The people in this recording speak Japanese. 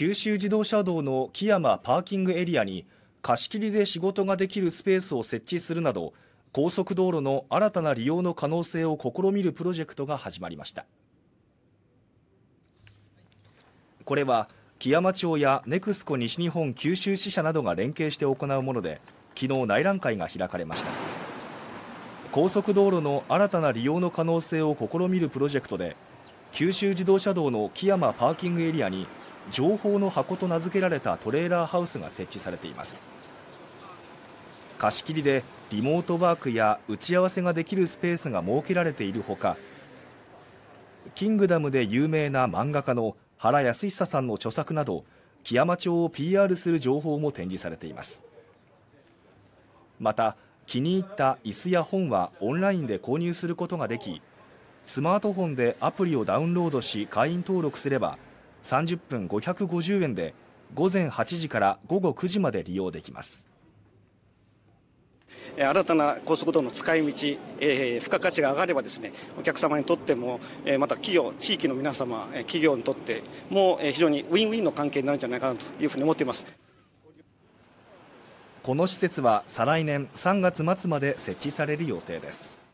九州自動車道の木山パーキングエリアに貸し切りで仕事ができるスペースを設置するなど高速道路の新たな利用の可能性を試みるプロジェクトが始まりましたこれは木山町やネクスコ西日本九州支社などが連携して行うもので昨日内覧会が開かれました高速道路の新たな利用の可能性を試みるプロジェクトで九州自動車道の木山パーキングエリアに情報の箱と名付けられたトレーラーハウスが設置されています貸し切りでリモートワークや打ち合わせができるスペースが設けられているほかキングダムで有名な漫画家の原康久さんの著作など木山町を PR する情報も展示されていますまた気に入った椅子や本はオンラインで購入することができスマートフォンでアプリをダウンロードし会員登録すれば30分550円で午前8時から午後9時まで利用できます新たな高速道路の使い道、えー、付加価値が上がればですねお客様にとっても、えー、また企業地域の皆様企業にとっても、えー、非常にウィンウィンの関係になるんじゃないかなというふうに思っていますこの施設は再来年3月末まで設置される予定です